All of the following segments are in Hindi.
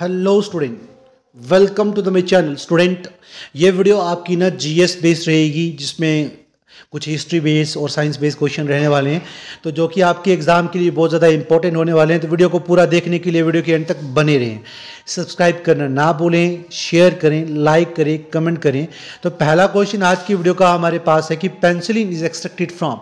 hello student welcome to the my channel student ये वीडियो आपकी ना जीएस बेस्ड रहेगी जिसमें कुछ हिस्ट्री बेस और साइंस बेस क्वेश्चन रहने वाले हैं तो जो कि आपके एग्ज़ाम के लिए बहुत ज़्यादा इंपॉर्टेंट होने वाले हैं तो वीडियो को पूरा देखने के लिए वीडियो के एंड तक बने रहें सब्सक्राइब करना ना भूलें शेयर करें लाइक करें कमेंट करें तो पहला क्वेश्चन आज की वीडियो का हमारे पास है कि penicillin is extracted from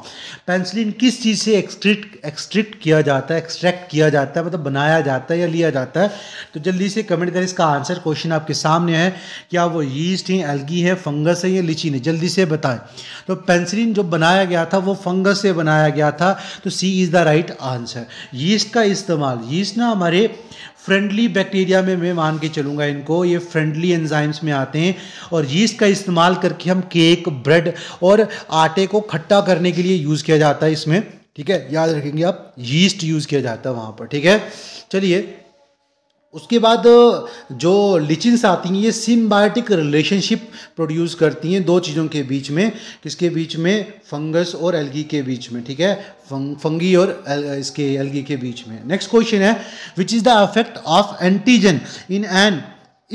penicillin किस चीज़ से एक्सट्रिक्ट एक्सट्रिक्ट किया जाता है एक्सट्रैक्ट किया जाता है मतलब बनाया जाता है या लिया जाता है तो जल्दी से कमेंट करें इसका आंसर क्वेश्चन आपके सामने है क्या वो यीस्ट हैं एल्गी है फंगस है या लिचीन है जल्दी से बताएं तो पेंसिल ग्लाइसरीन जो बनाया गया था वो फंगस से बनाया गया था तो C is the right answer yeast का इस्तेमाल यीस्ट ना हमारे फ्रेंडली बैक्टीरिया में मैं मान के चलूँगा इनको ये फ्रेंडली एंजाइम्स में आते हैं और यीस्ट का इस्तेमाल करके हम केक ब्रेड और आटे को खट्टा करने के लिए यूज़ किया जाता है इसमें ठीक है याद रखेंगे आप यीस्ट यूज़ किया जाता है वहाँ पर ठीक है चलिए उसके बाद जो लिचिन्स आती हैं ये सिम्बायोटिक रिलेशनशिप प्रोड्यूस करती हैं दो चीज़ों के बीच में किसके बीच में फंगस और एल्गी के बीच में ठीक है फंग, फंगी और एल, इसके एल्गी के बीच में नेक्स्ट क्वेश्चन है which is the effect of antigen in an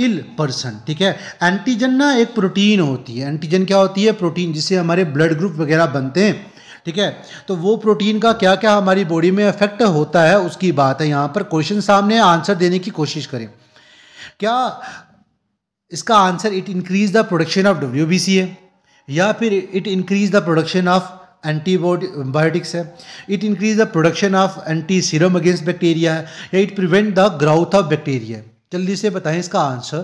ill person ठीक है एंटीजन ना एक प्रोटीन होती है एंटीजन क्या होती है प्रोटीन जिससे हमारे ब्लड ग्रुप वगैरह बनते हैं ठीक है तो वो प्रोटीन का क्या क्या हमारी बॉडी में इफेक्ट होता है उसकी बात है यहाँ पर क्वेश्चन सामने आंसर देने की कोशिश करें क्या इसका answer it increase the production of W है या फिर it increase the production of antibiotics है it increase the production of anti serum against bacteria है या it prevent the growth of bacteria है जल्दी से बताएं इसका आंसर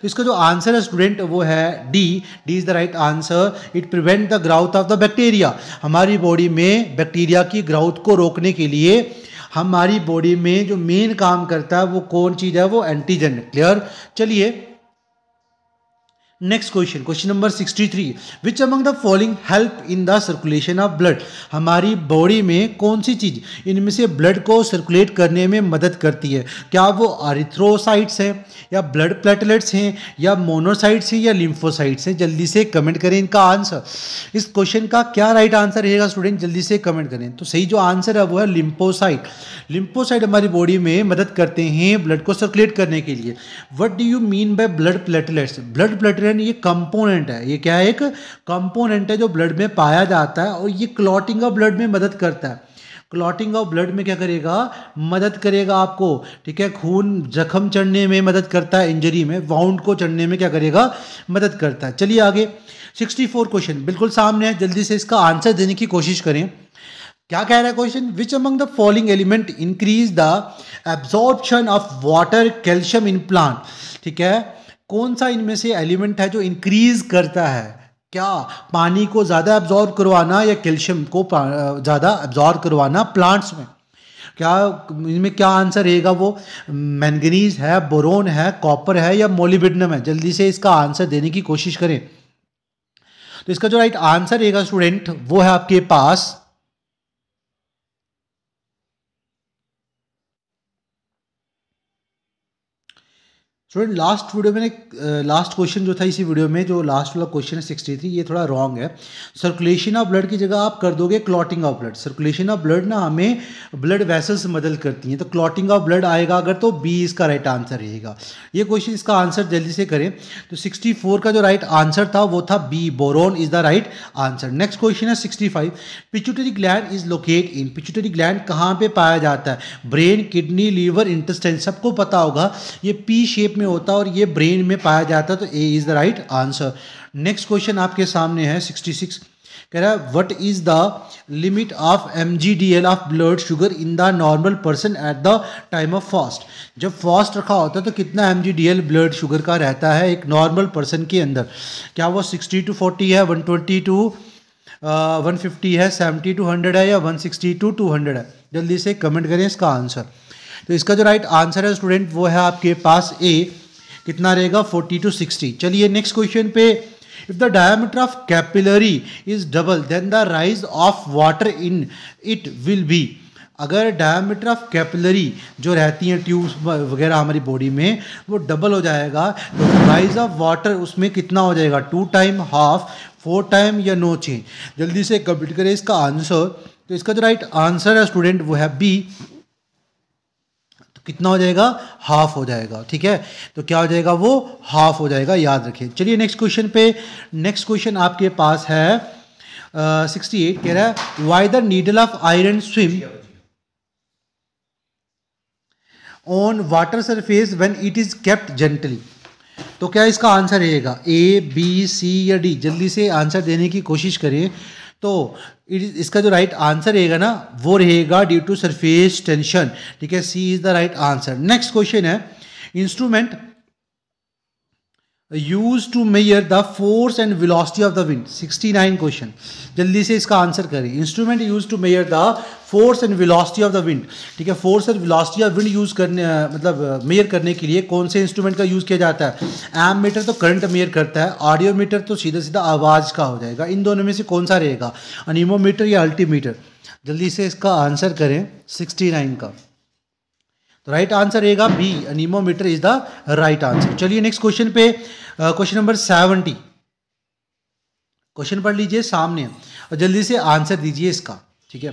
तो इसका जो आंसर है स्टूडेंट वो है D D is the right answer it prevent the growth of the bacteria हमारी बॉडी में बैक्टीरिया की ग्राउथ को रोकने के लिए हमारी बॉडी में जो मेन काम करता है वो कौन चीज़ है वो एंटीजन क्लियर चलिए next question question number 63 which among the following help in the circulation of blood हमारी बॉडी में कौन सी चीज इनमें से ब्लड को सर्कुलेट करने में मदद करती है क्या वो आरिथ्रोसाइट्स हैं या ब्लड प्लेटलेट्स हैं या मोनोसाइट्स हैं या लिम्फोसाइट्स हैं जल्दी से कमेंट करें इनका आंसर इस क्वेश्चन का क्या राइट आंसर रहेगा स्टूडेंट जल्दी से कमेंट करें तो सही जो आंसर है वो है लिम्फोसाइट लिम्फोसाइट हमारी बॉडी में मदद करते हैं ब्लड को सर्कुलेट करने के लिए what do you mean by blood platelets blood platelet iron ये कंपोनेंट है ये क्या है एक कंपोनेंट है जो ब्लड में पाया जाता है और ये क्लॉटिंग ऑफ ब्लड में मदद करता है क्लॉटिंग ऑफ ब्लड में क्या करेगा मदद करेगा आपको ठीक है खून जख्म चढ़ने में मदद करता है इंजरी में वाउंड को चढ़ने में क्या करेगा मदद करता है चलिए आगे 64 क्वेश्चन बिल्कुल सामने है जल्दी से इसका आंसर देने की कोशिश करें क्या कह रहा है question which among the following element increase the absorption of water calcium in plant ठीक है कौन सा इनमें से एलिमेंट है जो इंक्रीज करता है क्या पानी को ज़्यादा एब्जॉर्ब करवाना या कैल्शियम को ज़्यादा एब्जॉर्ब करवाना प्लांट्स में क्या इनमें क्या आंसर रहेगा वो मैंगनीज है बोरोन है कॉपर है या मोलिबिडनम है जल्दी से इसका आंसर देने की कोशिश करें तो इसका जो राइट आंसर रहेगा स्टूडेंट वो है आपके पास स्टूडेंट लास्ट वीडियो मैंने लास्ट क्वेश्चन जो था इसी वीडियो में जो लास्ट वाला क्वेश्चन है सिक्सटी थ्री ये थोड़ा रॉन्ग है सर्कुलेशन ऑफ ब्लड की जगह आप कर दोगे clotting of blood circulation of blood ना हमें ब्लड वेसल्स मदद करती हैं तो क्लॉटिंग ऑफ ब्लड आएगा अगर तो बी इसका राइट आंसर रहेगा ये क्वेश्चन इसका आंसर जल्दी से करें तो सिक्सटी फोर का जो राइट आंसर था वो था B boron is the right answer next question है sixty five pituitary gland is locate in pituitary gland कहाँ पर पाया जाता है ब्रेन किडनी लीवर इंटेस्टेंट सबको पता होगा ये पी शेप में होता और ये ब्रेन में पाया जाता तो A is the right answer next question आपके सामने है 66 कह रहा है what is the limit of M G D L of blood sugar in the normal person at the time of fast जब फास्ट रखा होता है तो कितना M G D L blood sugar का रहता है एक नॉर्मल पर्सन के अंदर क्या वो सिक्सटी टू फोर्टी है one twenty to one fifty है सेवेंटी टू हंड्रेड है या one sixty to two hundred है जल्दी से कमेंट करें इसका आंसर तो इसका जो राइट आंसर है स्टूडेंट वो है आपके पास ए कितना रहेगा फोर्टी टू सिक्सटी चलिए नेक्स्ट क्वेश्चन पे if the diameter of capillary is double then the rise of water in it will be अगर डायमीटर ऑफ कैपिलरी जो रहती हैं ट्यूब्स वगैरह हमारी बॉडी में वो डबल हो जाएगा तो राइज ऑफ वाटर उसमें कितना हो जाएगा two time half four time या नो चेंज जल्दी से कंप्लीट करें इसका आंसर तो इसका जो राइट आंसर है स्टूडेंट वो है बी कितना हो जाएगा हाफ हो जाएगा ठीक है तो क्या हो जाएगा वो हाफ हो जाएगा याद रखें चलिए नेक्स्ट क्वेश्चन पे नेक्स्ट क्वेश्चन आपके पास है सिक्सटी एट कह रहा है why the needle of iron swim on water surface when it is kept gently तो क्या इसका आंसर रहेगा ए बी सी या डी जल्दी से आंसर देने की कोशिश करें तो इसका जो राइट आंसर रहेगा ना वो रहेगा ड्यू टू सरफेस टेंशन ठीक है C is the right answer next question है instrument use to measure the force and velocity of the wind 69 question जल्दी से इसका आंसर करें instrument use to measure the force and velocity of the wind ठीक है force and velocity of wind use करने मतलब मेयर uh, करने के लिए कौन से इंस्ट्रूमेंट का यूज किया जाता है एम मीटर तो करंट मेयर करता है ऑडियो मीटर तो सीधा सीधा आवाज का हो जाएगा इन दोनों में से कौन सा रहेगा अनिमोमीटर या अल्टीमीटर जल्दी से इसका आंसर करें 69 का तो राइट आंसर रहेगा B anemometer is the right answer चलिए नेक्स्ट क्वेश्चन पे क्वेश्चन नंबर सेवेंटी क्वेश्चन पढ़ लीजिए सामने और जल्दी से आंसर दीजिए इसका ठीक है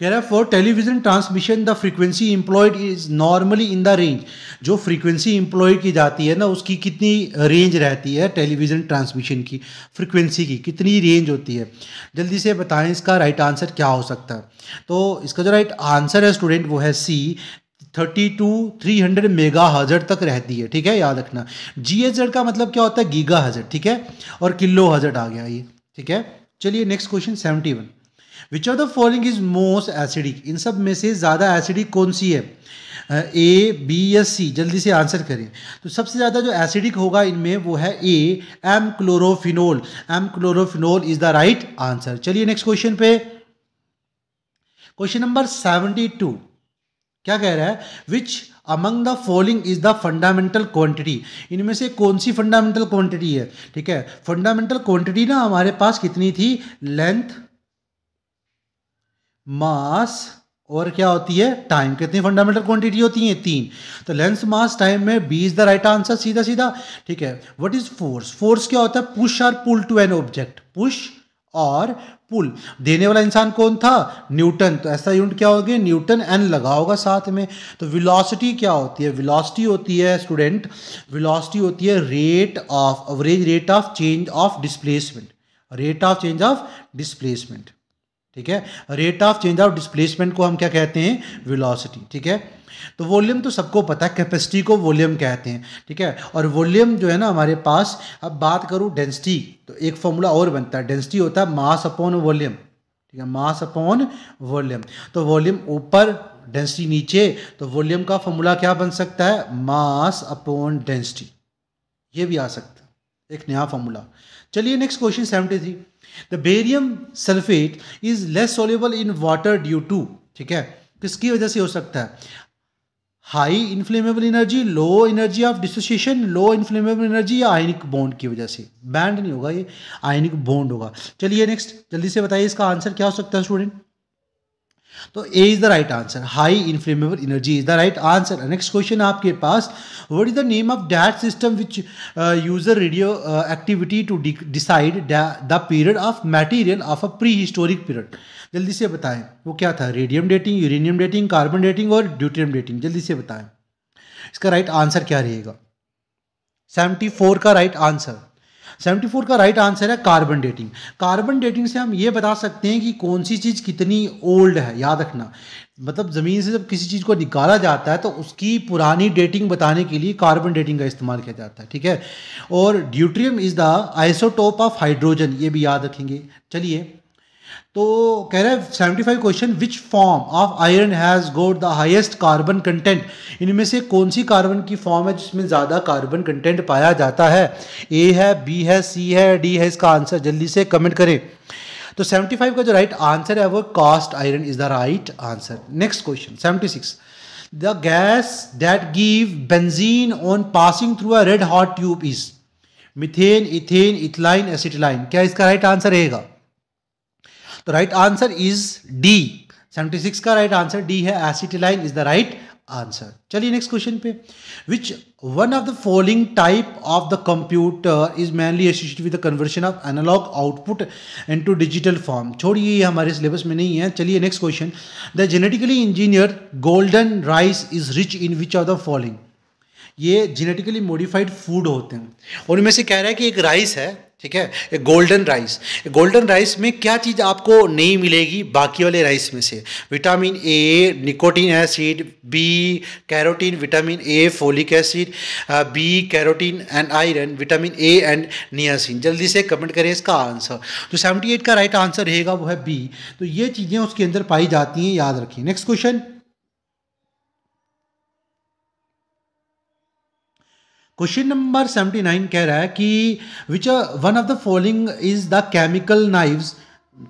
कह रहा है for television transmission the frequency employed is normally in the range जो फ्रीक्वेंसी इंप्लॉय की जाती है ना उसकी कितनी रेंज रहती है टेलीविजन ट्रांसमिशन की फ्रीक्वेंसी की कितनी रेंज होती है जल्दी से बताएं इसका राइट आंसर क्या हो सकता है तो इसका जो राइट आंसर है स्टूडेंट वो है C thirty to three hundred मेगा हजर तक रहती है ठीक है याद रखना जी एच जेड का मतलब क्या होता है गीगा हजर ठीक है और किलो हजर आ गया ये ठीक है चलिए next question seventy one which of the following is most acidic इन सब में से ज़्यादा एसिडिक कौन सी है ए बी एस सी जल्दी से आंसर करें तो सबसे ज़्यादा जो एसिडिक होगा इनमें वो है A m chlorophenol m chlorophenol is the right answer चलिए नेक्स्ट क्वेश्चन पे क्वेश्चन नंबर सेवेंटी टू क्या कह रहा है which among the following is the fundamental quantity इनमें से कौन सी फंडामेंटल क्वांटिटी है ठीक है फंडामेंटल क्वांटिटी ना हमारे पास कितनी थी लेंथ मास और क्या होती है टाइम कितनी फंडामेंटल क्वांटिटी होती है तीन तो लेंथ मास टाइम में B is the right answer सीधा सीधा ठीक है व्हाट इज फोर्स फोर्स क्या होता है पुश और pull to an object push और पुल देने वाला इंसान कौन था न्यूटन तो ऐसा यूनिट क्या होगी न्यूटन एन लगा होगा साथ में तो वेलोसिटी क्या होती है वेलोसिटी होती है स्टूडेंट वेलोसिटी होती है rate of average rate of change of displacement rate of change of displacement ठीक है rate of change of displacement को हम क्या कहते हैं वेलोसिटी ठीक है तो वॉल्यूम तो सबको पता है कैपेसिटी को वॉल्यूम कहते हैं ठीक है और वॉल्यूम जो है ना हमारे पास अब बात करूं डेंसिटी तो एक फॉर्मूला और बनता है डेंसिटी होता है मास अपॉन वॉल्यूम ठीक है मास अपॉन वॉल्यूम तो वॉल्यूम ऊपर डेंसिटी नीचे तो वॉल्यूम का फॉर्मूला क्या बन सकता है मास अपॉन डेंसिटी ये भी आ सकता है एक नया फॉर्मूला चलिए next question seventy three The barium sulphate is less soluble in water due to ठीक है किसकी वजह से हो सकता है high inflammable energy low energy of dissociation low inflammable energy या आयनिक बॉन्ड की वजह से बैंड नहीं होगा ये आयनिक बॉन्ड होगा चलिए नेक्स्ट जल्दी से बताइए इसका आंसर क्या हो सकता है स्टूडेंट तो A is the right answer high inflammable energy is the right answer next question आपके पास what is the name of that system which uses radioactivity to decide the period of material of a prehistoric period जल्दी से बताएं वो क्या था radium dating uranium dating carbon dating और ड्यूटेरियम डेटिंग जल्दी से बताएं इसका राइट right आंसर क्या रहेगा सेवेंटी फोर का right right answer seventy four का राइट आंसर है कार्बन डेटिंग कार्बन डेटिंग से हम ये बता सकते हैं कि कौन सी चीज़ कितनी ओल्ड है याद रखना मतलब ज़मीन से जब किसी चीज़ को निकाला जाता है तो उसकी पुरानी डेटिंग बताने के लिए कार्बन डेटिंग का इस्तेमाल किया जाता है ठीक है और deuterium is the isotope of hydrogen ये भी याद रखेंगे चलिए तो कह रहा है seventy five question which form of iron has got the highest carbon content इनमें से कौन सी कार्बन की फॉर्म है जिसमें ज़्यादा कार्बन कंटेंट पाया जाता है ए है बी है सी है डी है इसका आंसर जल्दी से कमेंट करें तो 75 का जो राइट आंसर है वो cast iron is the right answer next question 76 the gas that give benzene on passing through a red hot tube is methane ethane ethylene acetylene क्या इसका राइट आंसर रहेगा तो राइट आंसर इज डी 76 का राइट आंसर डी है acetylene is the right answer चलिए नेक्स्ट क्वेश्चन पे which one of the following type of the computer is mainly associated with the conversion of analog output into digital form छोड़िए ये हमारे सिलेबस में नहीं है चलिए next question the genetically engineered golden rice is rich in which of the following ये जेनेटिकली मॉडिफाइड फूड होते हैं और इनमें से कह रहा है कि एक राइस है ठीक है गोल्डन राइस गोल्डन राइस में क्या चीज़ आपको नहीं मिलेगी बाकी वाले राइस में से vitamin A nicotine acid B carotene vitamin A folic acid B carotene and iron vitamin A and niacin जल्दी से कमेंट करें इसका आंसर तो सेवेंटी एट का राइट आंसर रहेगा वो है बी तो ये चीज़ें उसके अंदर पाई जाती हैं याद रखिए next question question number seventy nine कह रहा है कि which one of the following is the chemical knives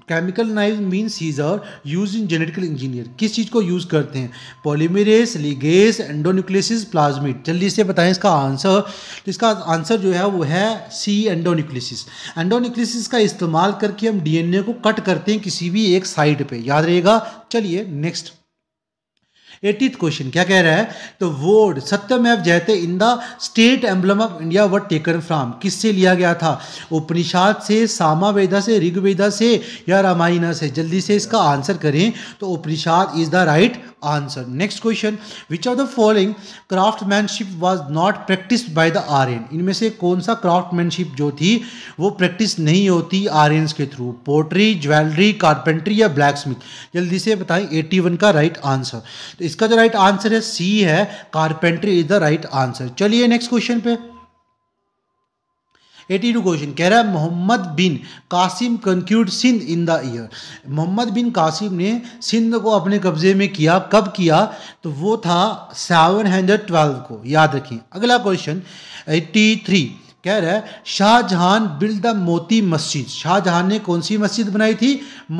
chemical knife mean scissor use in genetical engineer किस चीज़ को यूज़ करते हैं पॉलीमेरेस लिगेस एंडोन्यूक्लियसिस प्लाज्मिड जल्दी से बताएं इसका आंसर तो इसका आंसर जो है वो है सी एंडोन्यूक्लियसिस एंडोन्यूक्लियसिस का इस्तेमाल करके हम डीएनए को कट करते हैं किसी भी एक साइड पे याद रहेगा चलिए नेक्स्ट एटी क्वेश्चन क्या कह रहा है तो word Satyamev Jayate in the state emblem of India was taken from किससे लिया गया था उपनिषद से सामावेदा से ऋग्वेदा से या रामायणा से जल्दी से इसका आंसर करें तो Upanishad is the right answer next question which of the following craftsmanship was not practice by the Aryan इनमें से कौन सा क्राफ्टमैनशिप जो थी वो प्रैक्टिस नहीं होती आर्यन के थ्रू पोट्री ज्वेलरी कारपेंट्री या ब्लैक जल्दी से बताएं 81 का राइट आंसर तो इसका जो राइट आंसर है सी है carpentry is the right answer चलिए नेक्स्ट क्वेश्चन पे एटी टू क्वेश्चन कह रहा है Mohammad bin Qasim conquered Sindh in the year Mohammad bin Qasim ने सिंध को अपने कब्जे में किया कब किया तो वो था सेवन हंड्रेड ट्वेल्व को याद रखिए अगला क्वेश्चन एट्टी थ्री कह रहा है शाहजहां बिल्ड द मोती मस्जिद शाहजहां ने कौन सी मस्जिद बनाई थी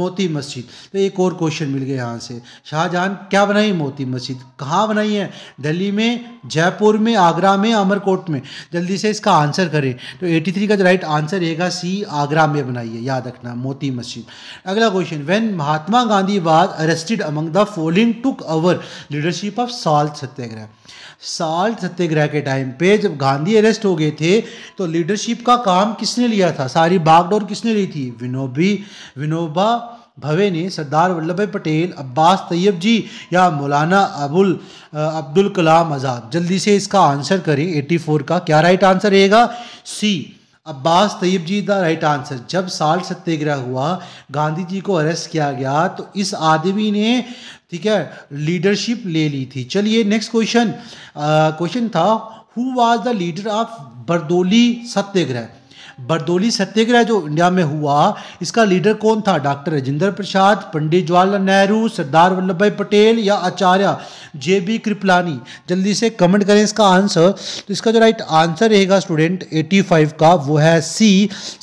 मोती मस्जिद तो एक और क्वेश्चन मिल गया यहाँ से शाहजहां क्या बनाई मोती मस्जिद कहाँ बनाई है दिल्ली में जयपुर में आगरा में अमरकोट में जल्दी से इसका आंसर करें तो 83 का जो राइट आंसर रहेगा सी आगरा में बनाई है याद रखना मोती मस्जिद अगला question when Mahatma Gandhi was arrested among the following took over leadership of salt Satyagraha salt Satyagraha के टाइम पे जब गांधी अरेस्ट हो गए थे तो लीडरशिप का काम किसने लिया था सारी बागडोर किसने ली थी विनोबी विनोबा भवे ने सरदार वल्लभ भाई पटेल अब्बास तैयब जी या मौलाना अबुल अब्दुल कलाम आज़ाद जल्दी से इसका आंसर करें 84 का क्या राइट आंसर रहेगा C Abbas Tyabji the right answer जब साल सत्याग्रह हुआ गांधी जी को अरेस्ट किया गया तो इस आदमी ने ठीक है लीडरशिप ले ली थी चलिए नेक्स्ट क्वेश्चन क्वेश्चन था who was the leader of Bardoli Satyagraha Bardoli Satyagraha जो इंडिया में हुआ इसका लीडर कौन था डॉक्टर राजेंद्र प्रसाद पंडित जवाहरलाल नेहरू सरदार वल्लभ भाई पटेल या आचार्य जे बी कृपलानी जल्दी से कमेंट करें इसका आंसर तो इसका जो राइट आंसर रहेगा स्टूडेंट 85 का वो है सी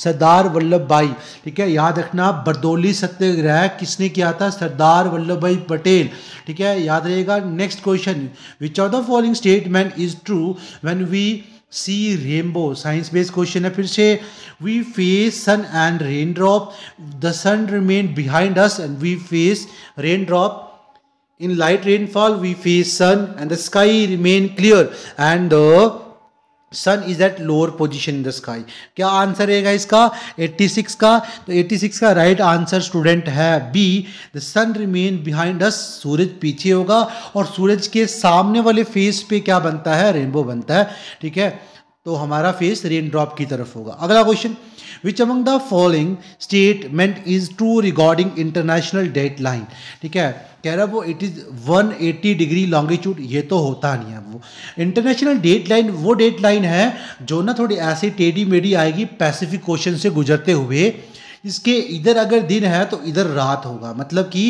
सरदार वल्लभ भाई ठीक है याद रखना बरदोली सत्याग्रह किसने किया था सरदार वल्लभ भाई पटेल ठीक है याद रहेगा next question which are the following statement is true when we see rainbow science based question है फिर से we face sun and raindrop the sun remained behind us and we face raindrop in light rainfall we face sun and the sky remain clear and the sun is at lower position in the sky क्या आंसर रहेगा इसका 86 का तो 86 का राइट आंसर स्टूडेंट है B the sun remain behind us सूरज पीछे होगा और सूरज के सामने वाले फेस पे क्या बनता है रेनबो बनता है ठीक है तो हमारा फेस रेन ड्रॉप की तरफ होगा अगला question which among the following statement is true regarding international date line ठीक है कह रहा वो इट इज़ 180 डिग्री लॉन्गिट्यूड ये तो होता नहीं है वो इंटरनेशनल डेट लाइन वो डेट लाइन है जो ना थोड़ी ऐसी टेढ़ी मेढ़ी आएगी पैसिफिक क्वेश्चन से गुजरते हुए इसके इधर अगर दिन है तो इधर रात होगा मतलब कि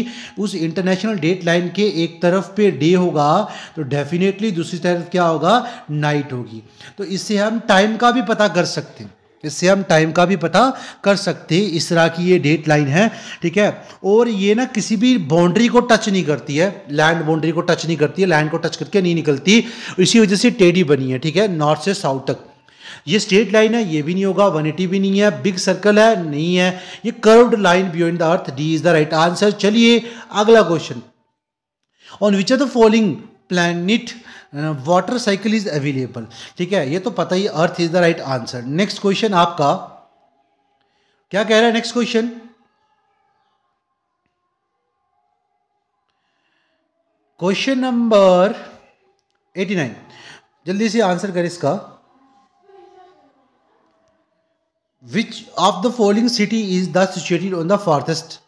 उस इंटरनेशनल डेट लाइन के एक तरफ पे डे होगा तो डेफिनेटली दूसरी तरफ क्या होगा नाइट होगी तो इससे हम टाइम का भी पता कर सकते हैं इससे हम टाइम का भी पता कर सकते हैं इस तरह की ये डेट लाइन है ठीक है और ये ना किसी भी बाउंड्री को टच नहीं करती है लैंड बाउंड्री को टच नहीं करती है लैंड को टच करके नहीं निकलती इसी वजह से टेढ़ी बनी है ठीक है नॉर्थ से साउथ तक ये स्ट्रेट लाइन है ये भी नहीं होगा 180 भी नहीं है बिग सर्कल है नहीं है ये curved line beyond the earth D is the right answer चलिए अगला question on which are the following planet water cycle is available ठीक है ये तो पता ही earth is the right answer next question आपका क्या कह रहा है नेक्स्ट क्वेश्चन क्वेश्चन नंबर 89 जल्दी से आंसर करें इसका which of the following city is the situated on the farthest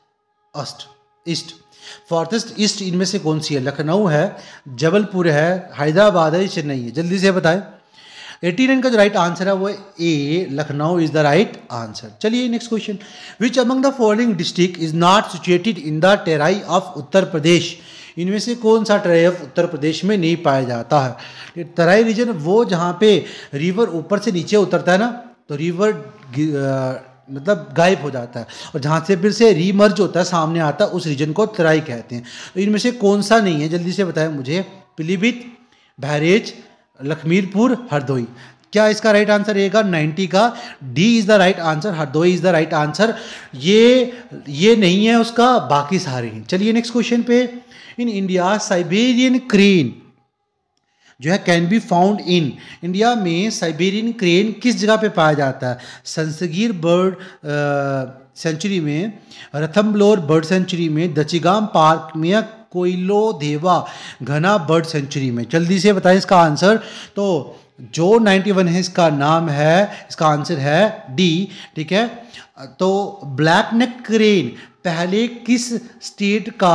अस्ट ईस्ट फॉर्थेस्ट ईस्ट इनमें से कौन सी है लखनऊ है जबलपुर है हैदराबाद है चेन्नई है जल्दी से बताएं एटी नाइन का जो राइट आंसर है वो A Lucknow is the right answer चलिए next question which among the following district is not situated in the Terai of Uttar Pradesh इनमें से कौन सा टेराई ऑफ उत्तर प्रदेश में नहीं पाया जाता है तराई रीजन वो जहाँ पे रिवर ऊपर से नीचे उतरता है ना तो रिवर मतलब गायब हो जाता है और जहाँ से फिर से रीमर्ज होता है सामने आता है उस रीजन को तराई कहते हैं तो इनमें से कौन सा नहीं है जल्दी से बताएं मुझे पीलीभीत बहरेज लखमीरपुर हरदोई क्या इसका राइट आंसर रहेगा 90 का D is the right answer Hardoi is the right answer ये ये नहीं है उसका बाकी सारे हैं चलिए नेक्स्ट क्वेश्चन पे इन इंडिया साइबेरियन क्रीन जो है can be found in India में साइबेरियन क्रेन किस जगह पे पाया जाता है संसगीर बर्ड सेंचुरी में रथम्बलोर बर्ड सेंचुरी में दचिगाम पार्क में कोयलो देवा घना बर्ड सेंचुरी में जल्दी से बताएं इसका आंसर तो जो 91 है इसका नाम है इसका आंसर है डी ठीक है तो ब्लैक नेक क्रेन पहले किस स्टेट का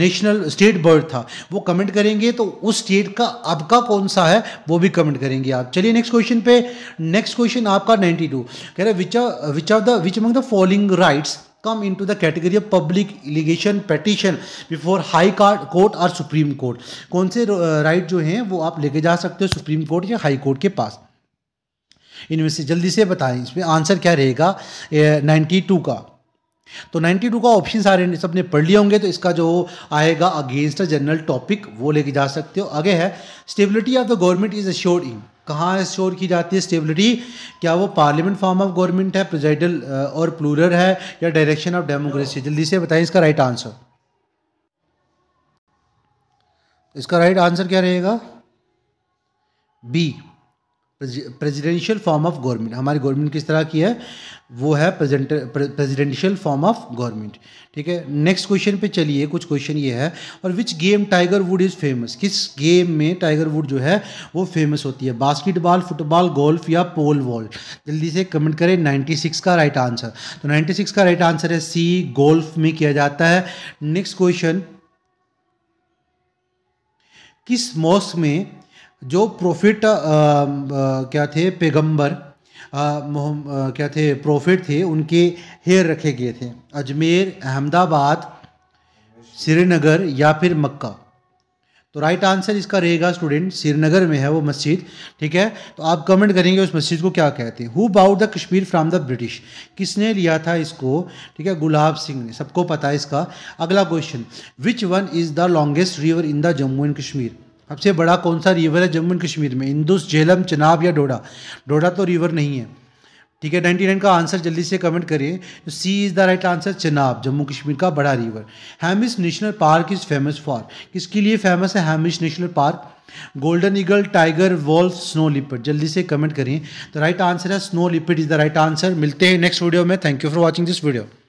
नेशनल स्टेट बर्ड था वो कमेंट करेंगे तो उस स्टेट का अब का कौन सा है वो भी कमेंट करेंगे आप चलिए नेक्स्ट क्वेश्चन पे नेक्स्ट क्वेश्चन आपका 92 कह रहे which which of the which among the following rights come into the category of public litigation petition before high court और सुप्रीम कोर्ट कौन से राइट uh, जो हैं वो आप लेके जा सकते हो सुप्रीम कोर्ट या हाई कोर्ट के पास इनमें से जल्दी से बताएं इसमें आंसर क्या रहेगा नाइन्टी uh, टू का तो नाइन्टी टू का ऑप्शन सारे सबने पढ़ लिए होंगे तो इसका जो आएगा अगेंस्ट जनरल टॉपिक वो लेके जा सकते हो आगे है stability of the government is assure in कहाँ इंश्योर की जाती है स्टेबिलिटी क्या वो पार्लियामेंट फॉर्म ऑफ गवर्नमेंट है प्रेजाइडल uh, और प्लूरल है या डायरेक्शन ऑफ डेमोक्रेसी जल्दी से बताएं इसका राइट आंसर इसका राइट आंसर क्या रहेगा B presidential form of government हमारी गवर्नमेंट किस तरह की है वो है प्रेजिडेंशियल फॉर्म ऑफ गवर्नमेंट ठीक है नेक्स्ट क्वेश्चन पे चलिए कुछ क्वेश्चन ये है और which game Tiger Wood is famous किस गेम में टाइगर वुड जो है वो फेमस होती है बास्केटबॉल फुटबॉल गोल्फ या पोल वॉल जल्दी से कमेंट करें 96 का राइट आंसर तो 96 का राइट आंसर है सी गोल्फ में किया जाता है नेक्स्ट क्वेश्चन किस मौसम में जो प्रोफिट क्या थे पैगंबर क्या थे प्रोफिट थे उनके हेयर रखे गए थे अजमेर अहमदाबाद श्रीनगर या फिर मक्का तो राइट आंसर इसका रहेगा स्टूडेंट श्रीनगर में है वो मस्जिद ठीक है तो आप कमेंट करेंगे उस मस्जिद को क्या कहते हैं who bought the Kashmir from the British किसने लिया था इसको ठीक है गुलाब सिंह ने सबको पता है इसका अगला question which one is the longest river in the Jammu and Kashmir सबसे बड़ा कौन सा रिवर है जम्मू एंड कश्मीर में इंदुस झेलम चनाब या डोडा डोडा तो रिवर नहीं है ठीक है नाइन्टी नाइन का आंसर जल्दी से कमेंट करें C is the right answer Chenab Jammu Kashmir का बड़ा river Hemis national park is famous for किसके लिए फेमस है Hemis national park golden eagle tiger wolf snow leopard जल्दी से कमेंट करें तो राइट आंसर है snow leopard is the right answer मिलते हैं नेक्स्ट वीडियो में thank you for watching this video